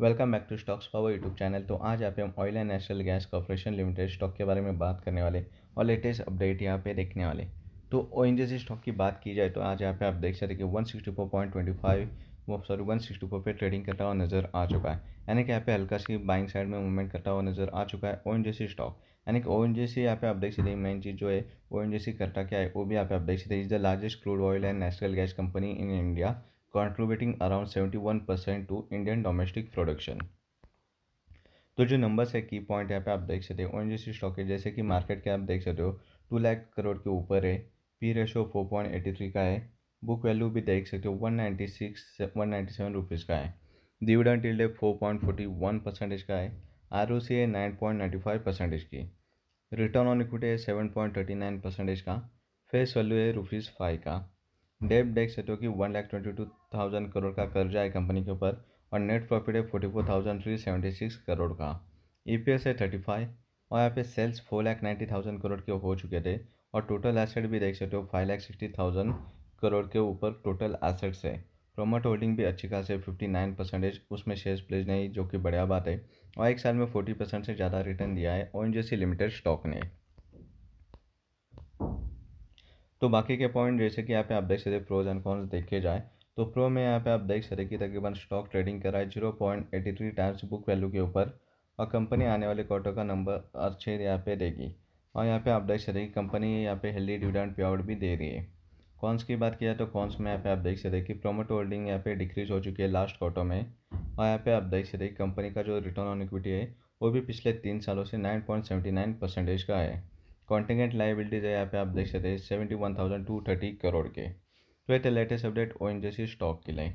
Welcome back to stocks power YouTube channel तो आज यहाँ पे हम oil and natural gas corporation limited stock के बारे में बात करने वाले और लेटेस्ट अपडेट यहाँ पे देखने वाले तो ओ एन जी स्टॉक की बात की जाए तो आज यहाँ पे आप देख सकते हैं कि 164.25 वो सॉरी 164 पे ट्रेडिंग करता हुआ नज़र आ चुका है यानी कि यहाँ पे हल्का सी बाइंग साइड में मूवमेंट करता हुआ नज़र आ चुका है ओ एन जी स्टॉक यानी कि ओ एन जी सी यहाँ पे आप देख सकते हैं मेन चीज़ जो है ओ एन जी सी करता क्या है वो भी यहाँ पे आप देख सकते हैं is the largest crude oil and natural gas company in India contributing around seventy one percent to Indian domestic production तो जो नंबर्स है की पॉइंट यहाँ पे आप देख सकते हो ओ स्टॉक है जैसे कि मार्केट के आप देख सकते हो टू लाख करोड़ के ऊपर है P ratio four point eighty three का है बुक वैल्यू भी देख सकते हो one ninety six one ninety seven rupees का है dividend yield four point forty one percentage का है आर ओ सी है nine point ninety five percentage की रिटर्न ऑन इक्विटी है seven point thirty nine percentage का फेस वैल्यू है rupees five का डेब देख सकते हो कि one lakh twenty two thousand crore का कर्जा है कंपनी के ऊपर और नेट प्रॉफिट है forty four thousand three seventy six crore का ई पी एस है थर्टी फाइव और यहाँ पे sales four lakh ninety thousand crore के हो चुके थे और टोटल एसेट भी देख सकते हो five lakh sixty thousand crore के ऊपर टोटल एसेट्स है प्रोमोट होल्डिंग भी अच्छी खास है फिफ्टी नाइन परसेंटेज उसमें शेयर्स प्लेज नहीं जो कि बढ़िया बात है और एक साल में फोर्टी परसेंट से ज़्यादा रिटर्न दिया है ओ लिमिटेड स्टॉक ने तो बाकी के पॉइंट जैसे कि यहाँ पे आप देख सकते प्रोज एंड कॉन्स देखे जाए तो प्रो में यहाँ पे आप देख सकते कि तकरीबन स्टॉक ट्रेडिंग रहा है zero point eighty three times book value के ऊपर और कंपनी हम्म। आने वाले क्वार्टर का नंबर अच्छे यहाँ पे देगी और यहाँ पे आप देख सकते कि कंपनी यहाँ पे हेल्दी डिविडेंड पे आउट भी दे रही है कॉन्स की बात किया तो कॉन्स में यहाँ पे आप देख सकते कि प्रोमोट होल्डिंग यहाँ पे डिक्रीज हो चुकी है लास्ट क्वार्टर में और यहाँ पे आप देख सकते कंपनी का जो रिटर्न ऑन इक्विटी है वो भी पिछले तीन सालों से nine point seventy nine percentage का है कॉन्टिंगेंट लाइबिलिटीज है यहाँ पे आप देख सकते हैं seventy one thousand two thirty crore के तो ये थे latest update O N stock के लिए